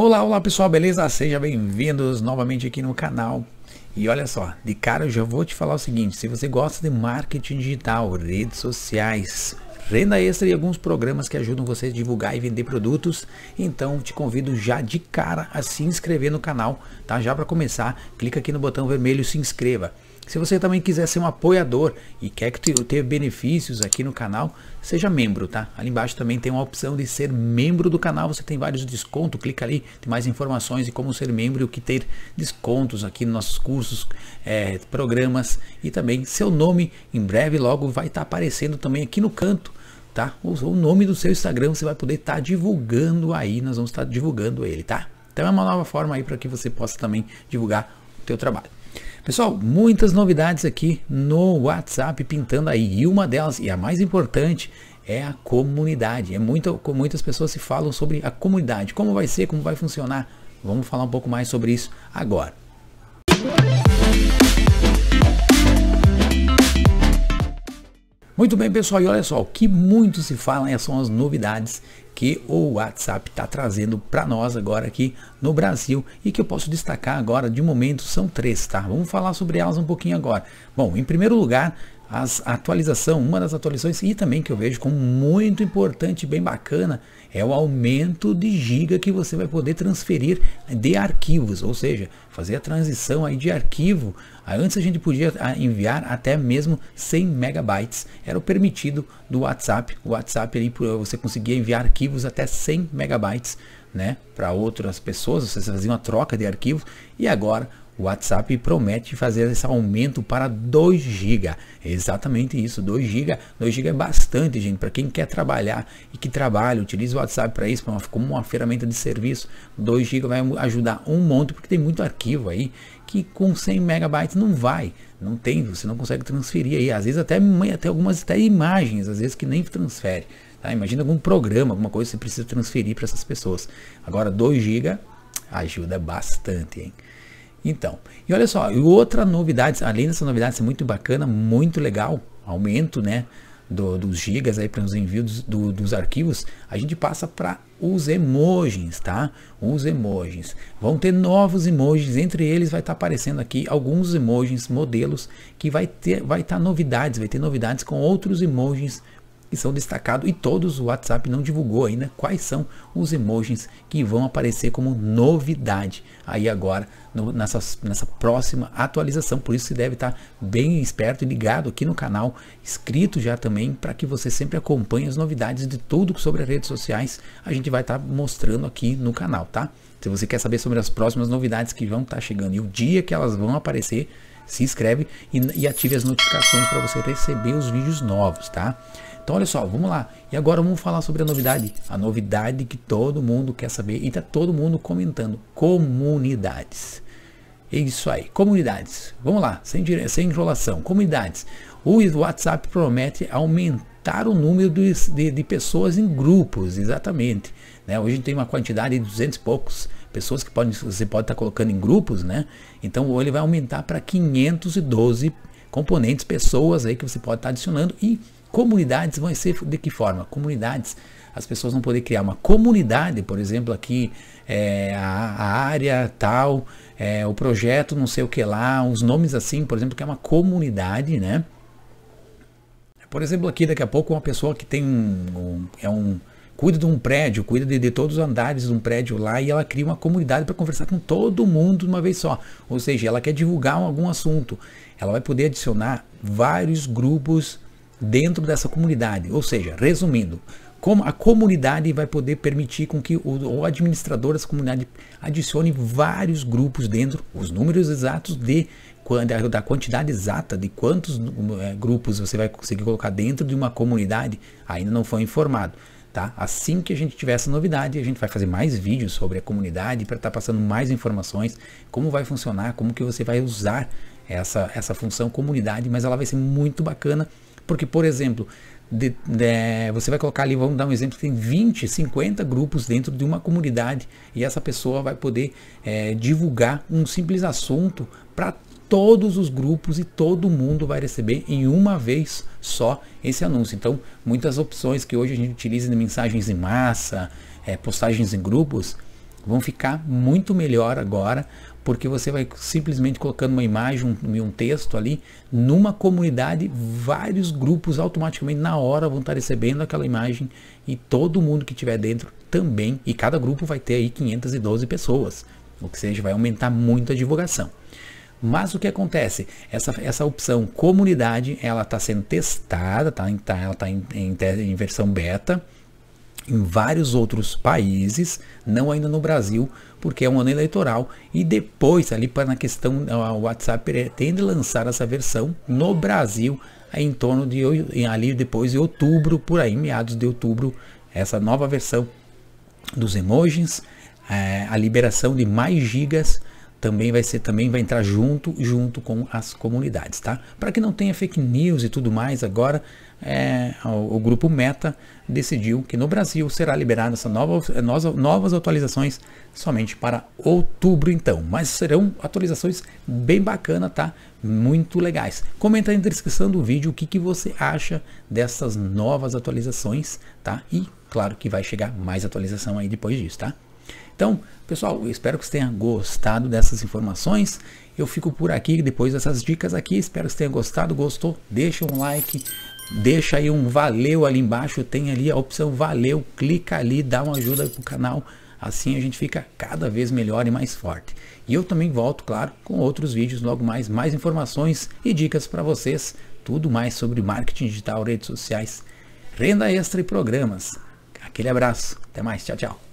Olá, olá pessoal, beleza? Sejam bem-vindos novamente aqui no canal. E olha só, de cara eu já vou te falar o seguinte, se você gosta de marketing digital, redes sociais, renda extra e alguns programas que ajudam você a divulgar e vender produtos. Então te convido já de cara a se inscrever no canal, tá? Já para começar, clica aqui no botão vermelho se inscreva. Se você também quiser ser um apoiador e quer que ter benefícios aqui no canal, seja membro, tá? Ali embaixo também tem uma opção de ser membro do canal, você tem vários descontos, clica ali, tem mais informações de como ser membro e o que ter descontos aqui nos nossos cursos, é, programas e também seu nome em breve logo vai estar tá aparecendo também aqui no canto tá? O, nome do seu Instagram você vai poder estar tá divulgando aí, nós vamos estar tá divulgando ele, tá? Então é uma nova forma aí para que você possa também divulgar o teu trabalho. Pessoal, muitas novidades aqui no WhatsApp pintando aí. E uma delas, e a mais importante, é a comunidade. É muito, muitas pessoas se falam sobre a comunidade. Como vai ser, como vai funcionar. Vamos falar um pouco mais sobre isso agora. Muito bem, pessoal, e olha só, o que muito se fala são as novidades que o WhatsApp está trazendo para nós agora aqui no Brasil e que eu posso destacar agora de momento são três, tá? Vamos falar sobre elas um pouquinho agora. Bom, em primeiro lugar, as atualização, uma das atualizações e também que eu vejo como muito importante, bem bacana, é o aumento de giga que você vai poder transferir de arquivos, ou seja, fazer a transição aí de arquivo. Antes a gente podia ah, enviar até mesmo 100 megabytes, era o permitido do WhatsApp. O WhatsApp ali você conseguia enviar arquivos até 100 megabytes, né, para outras pessoas, vocês faziam uma troca de arquivos e agora o WhatsApp promete fazer esse aumento para 2 GB. É exatamente isso, 2 GB. 2 GB é bastante, gente, para quem quer trabalhar e que trabalha, utiliza o WhatsApp para isso, como uma ferramenta de serviço. 2 GB vai ajudar um monte, porque tem muito arquivo aí que com 100 megabytes não vai, não tem, você não consegue transferir aí, às vezes até, até algumas até imagens, às vezes que nem transfere. Tá? Imagina algum programa, alguma coisa que você precisa transferir para essas pessoas. Agora 2 GB ajuda bastante, hein? Então, e olha só, outra novidade, além dessa novidade ser é muito bacana, muito legal, aumento, né, do, dos gigas aí para os envios do, dos arquivos, a gente passa para os emojis, tá? Os emojis. Vão ter novos emojis, entre eles vai estar tá aparecendo aqui alguns emojis, modelos que vai ter, vai estar tá novidades, vai ter novidades com outros emojis que são destacados e todos o WhatsApp não divulgou ainda quais são os emojis que vão aparecer como novidade aí agora no, nessa, nessa próxima atualização. Por isso você deve estar bem esperto e ligado aqui no canal, inscrito já também, para que você sempre acompanhe as novidades de tudo sobre as redes sociais. A gente vai estar mostrando aqui no canal, tá? Se você quer saber sobre as próximas novidades que vão estar chegando e o dia que elas vão aparecer, se inscreve e, e ative as notificações para você receber os vídeos novos, tá? Então olha só, vamos lá. E agora vamos falar sobre a novidade. A novidade que todo mundo quer saber e tá todo mundo comentando. Comunidades. É isso aí, comunidades. Vamos lá, sem, sem enrolação. Comunidades. O WhatsApp promete aumentar o número de, de, de pessoas em grupos, exatamente. Né? Hoje tem uma quantidade de 200 e poucos pessoas que podem, você pode estar tá colocando em grupos, né? Então ele vai aumentar para 512 componentes, pessoas aí que você pode estar tá adicionando e Comunidades vão ser de que forma? Comunidades, as pessoas vão poder criar uma comunidade, por exemplo, aqui é, a, a, área tal, é, o projeto não sei o que lá, uns nomes assim, por exemplo, que é uma comunidade, né? Por exemplo, aqui daqui a pouco uma pessoa que tem um, um é um cuida de um prédio, cuida de, de, todos os andares de um prédio lá e ela cria uma comunidade para conversar com todo mundo de uma vez só. Ou seja, ela quer divulgar algum assunto. Ela vai poder adicionar vários grupos dentro dessa comunidade. Ou seja, resumindo, como a comunidade vai poder permitir com que o, administrador dessa comunidade adicione vários grupos dentro, os números exatos de da quantidade exata de quantos eh, grupos você vai conseguir colocar dentro de uma comunidade ainda não foi informado. Tá? Assim que a gente tiver essa novidade, a gente vai fazer mais vídeos sobre a comunidade para estar tá passando mais informações, como vai funcionar, como que você vai usar essa, essa função comunidade, mas ela vai ser muito bacana porque, por exemplo, de, de, você vai colocar ali, vamos dar um exemplo, tem 20, 50 grupos dentro de uma comunidade e essa pessoa vai poder é, divulgar um simples assunto para todos os grupos e todo mundo vai receber em uma vez só esse anúncio. Então, muitas opções que hoje a gente utiliza de mensagens em massa, é, postagens em grupos, vão ficar muito melhor agora, porque você vai simplesmente colocando uma imagem um, um, texto ali, numa comunidade, vários grupos automaticamente na hora vão estar recebendo aquela imagem e todo mundo que tiver dentro também, e cada grupo vai ter aí 512 pessoas, ou seja, vai aumentar muito a divulgação. Mas o que acontece? Essa, essa opção comunidade, ela está sendo testada, tá, tá ela está em, em, em versão beta, em vários outros países, não ainda no Brasil, porque é um ano eleitoral. E depois, ali para na questão, o WhatsApp pretende lançar essa versão no Brasil em torno de ali depois de outubro, por aí, meados de outubro, essa nova versão dos emojis, é, a liberação de mais gigas também vai ser também vai entrar junto junto com as comunidades, tá? Para que não tenha fake news e tudo mais, agora é, o, o, grupo Meta decidiu que no Brasil será liberada essa nova é, novas, novas atualizações somente para outubro então, mas serão atualizações bem bacana, tá? Muito legais. Comenta aí na descrição do vídeo o que, que você acha dessas novas atualizações, tá? E claro que vai chegar mais atualização aí depois disso, tá? Então, pessoal, eu espero que você tenha gostado dessas informações. Eu fico por aqui depois dessas dicas aqui. Espero que você tenha gostado. Gostou? Deixa um like, deixa aí um valeu ali embaixo. Tem ali a opção valeu. Clica ali, dá uma ajuda pro canal. Assim a gente fica cada vez melhor e mais forte. E eu também volto, claro, com outros vídeos logo mais, mais informações e dicas para vocês, tudo mais sobre marketing digital, redes sociais, renda extra e programas. Aquele abraço, até mais, tchau, tchau.